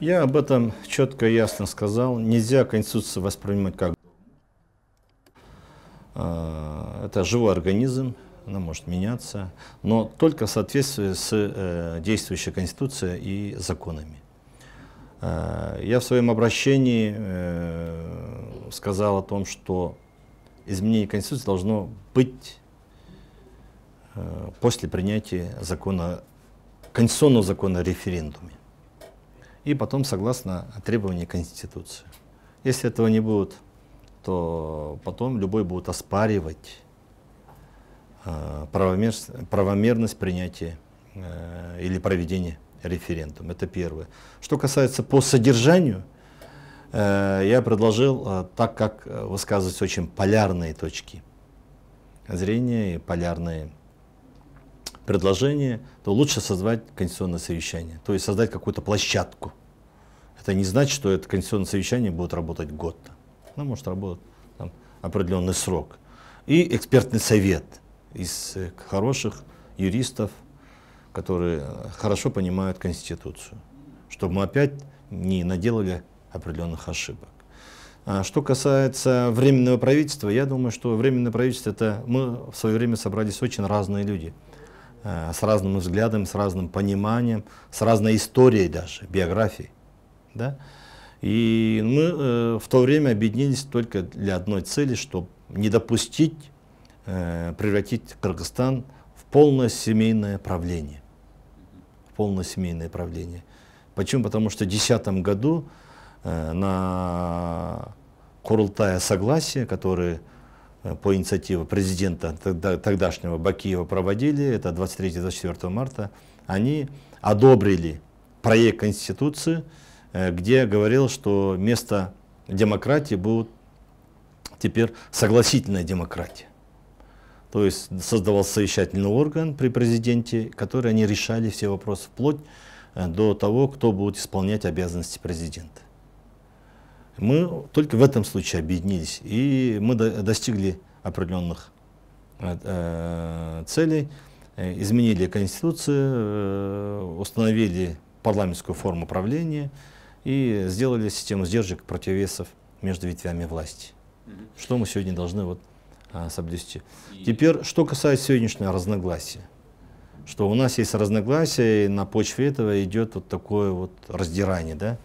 Я об этом четко и ясно сказал. Нельзя Конституцию воспринимать как... А, это живой организм, она может меняться, но только в соответствии с э, действующей Конституцией и законами. А, я в своем обращении э, сказал о том, что изменение Конституции должно быть э, после принятия закона, конституционного закона о референдуме и потом согласно требованиям Конституции. Если этого не будет, то потом любой будет оспаривать э, правомер, правомерность принятия э, или проведения референдума. Это первое. Что касается по содержанию, э, я предложил, так как высказываются очень полярные точки зрения и полярные предложения, то лучше создать конституционное совещание, то есть создать какую-то площадку, это не значит, что это конституционное совещание будет работать год. Оно может работать там, определенный срок. И экспертный совет из э, хороших юристов, которые э, хорошо понимают Конституцию, чтобы мы опять не наделали определенных ошибок. А что касается временного правительства, я думаю, что временное правительство это мы в свое время собрались очень разные люди э, с разным взглядом, с разным пониманием, с разной историей даже, биографией. Да? И мы э, в то время объединились только для одной цели, чтобы не допустить, э, превратить Кыргызстан в полное семейное правление. В полное семейное правление. Почему? Потому что в 2010 году э, на Курултая согласие, которое э, по инициативе президента тогдашнего Бакиева проводили, это 23-24 марта, они одобрили проект Конституции, Э, где говорил, что место демократии будет теперь согласительная демократия. То есть создавался совещательный орган при президенте, который они решали все вопросы вплоть э, до того, кто будет исполнять обязанности президента. Мы только в этом случае объединились, и мы достигли определенных э, целей, изменили Конституцию, установили парламентскую форму правления, и сделали систему сдержек, противовесов между ветвями власти. Что мы сегодня должны вот, а, соблюсти. Теперь, что касается сегодняшнего разногласия. Что у нас есть разногласия, и на почве этого идет вот такое вот раздирание, да?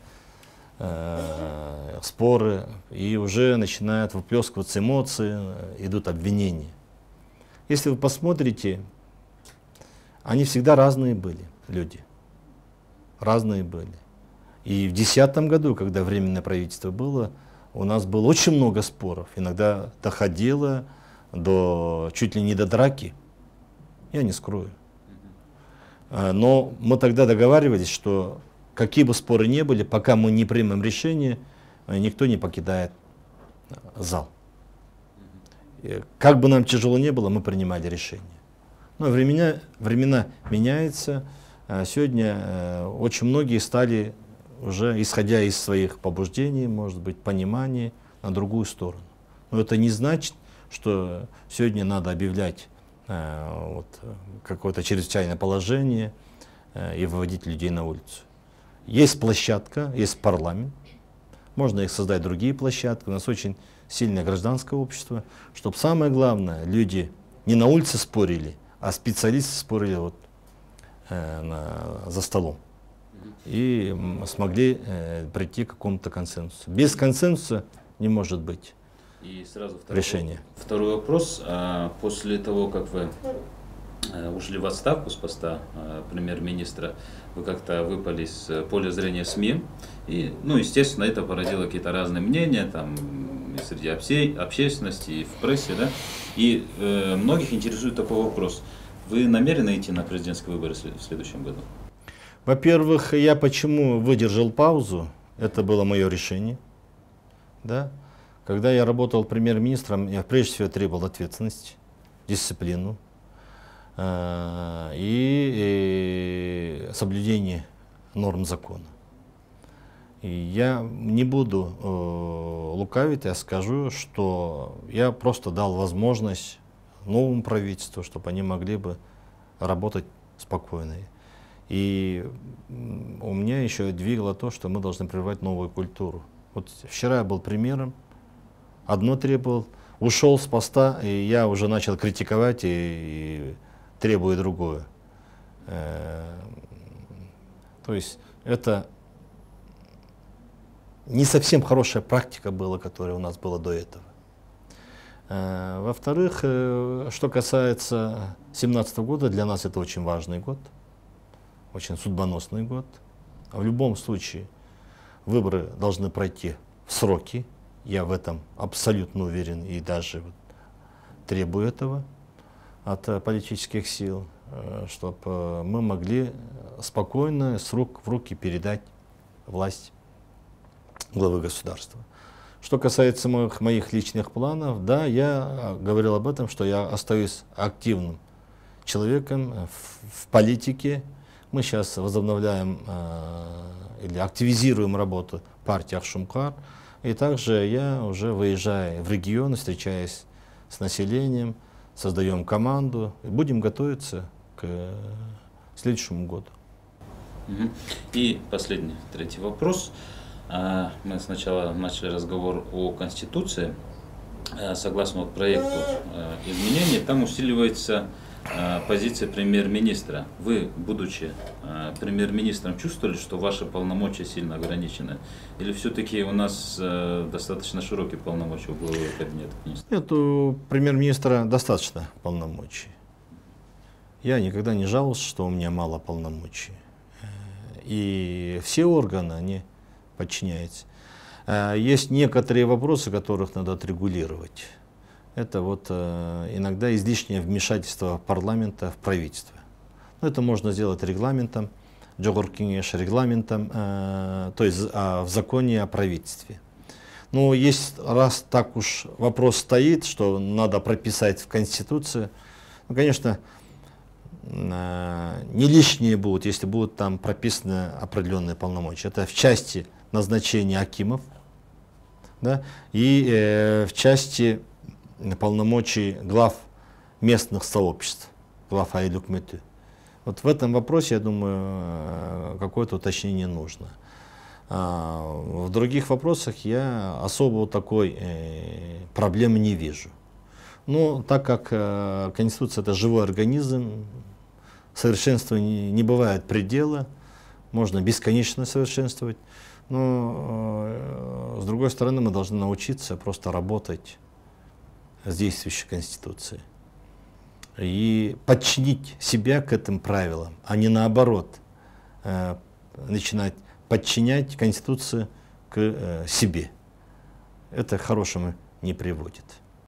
э, споры, и уже начинают выплескиваться эмоции, э, идут обвинения. Если вы посмотрите, они всегда разные были, люди. Разные были. И в 2010 году, когда Временное правительство было, у нас было очень много споров. Иногда доходило до чуть ли не до драки. Я не скрою. А, но мы тогда договаривались, что какие бы споры ни были, пока мы не примем решение, э, никто не покидает э, зал. Как бы нам тяжело не было, мы принимали решение. Но времена, времена меняются. А, сегодня э, очень многие стали уже исходя из своих побуждений, может быть, понимания на другую сторону. Но это не значит, что сегодня надо объявлять э, вот, какое-то чрезвычайное положение э, и выводить людей на улицу. Есть площадка, есть парламент, можно их создать другие площадки. У нас очень сильное гражданское общество, чтобы самое главное, люди не на улице спорили, а специалисты спорили вот, э, на, за столом и смогли э, прийти к какому-то консенсусу. Без консенсуса не может быть и сразу второй, решения. Второй вопрос. А после того, как вы э, ушли в отставку с поста э, премьер-министра, вы как-то выпали с э, поля зрения СМИ, и, ну, естественно, это породило какие-то разные мнения, там, и среди обще- общественности, и в прессе, да, и э, многих интересует такой вопрос. Вы намерены идти на президентские выборы в следующем году? Во-первых, я почему выдержал паузу, это было мое решение. Да? Когда я работал премьер-министром, я прежде всего требовал ответственности, дисциплину э, и, и э, соблюдение норм закона. И я не буду э лукавить, я скажу, что я просто дал возможность новому правительству, чтобы они могли бы работать спокойно и у меня еще двигало то, что мы должны прервать новую культуру. Вот вчера я был примером, одно требовал, ушел с поста, и я уже начал критиковать и, и требую другое. Э, то есть это не совсем хорошая практика была, которая у нас была до этого. Э, во-вторых, э, что касается 2017 года, для нас это очень важный год очень судьбоносный год. А в любом случае выборы должны пройти в сроки. Я в этом абсолютно уверен и даже требую этого от э, политических сил, э, чтобы э, мы могли спокойно с рук в руки передать власть главы государства. Что касается моих, моих личных планов, да, я говорил об этом, что я остаюсь активным человеком в, в политике, мы сейчас возобновляем э, или активизируем работу партии Ахшумкар. И также я уже выезжаю в регион, встречаясь с населением, создаем команду и будем готовиться к э, следующему году. И последний, третий вопрос. А, мы сначала начали разговор о Конституции. А, согласно проекту э, изменений, там усиливается а, позиция премьер-министра. Вы, будучи а, премьер-министром, чувствовали, что ваши полномочия сильно ограничены? Или все-таки у нас а, достаточно широкие полномочия у главы кабинета министров? Нет, у премьер-министра достаточно полномочий. Я никогда не жаловался, что у меня мало полномочий. И все органы, они подчиняются. Есть некоторые вопросы, которых надо отрегулировать это вот э, иногда излишнее вмешательство парламента в правительство. Но ну, это можно сделать регламентом, Джогуркинеш регламентом, э, то есть а, в законе о правительстве. но ну, есть, раз так уж вопрос стоит, что надо прописать в Конституции, ну, конечно, э, не лишние будут, если будут там прописаны определенные полномочия. Это в части назначения акимов да, и э, в части полномочий глав местных сообществ, глав Айлюкметы. Вот в этом вопросе, я думаю, э, какое-то уточнение нужно. А в других вопросах я особо такой э, проблемы не вижу. Но так как э, Конституция – это живой организм, совершенству не бывает предела, можно бесконечно совершенствовать. Но, с другой стороны, мы должны научиться просто работать с действующей Конституции И подчинить себя к этим правилам, а не наоборот, э, начинать подчинять Конституцию к э, себе. Это к хорошему не приводит.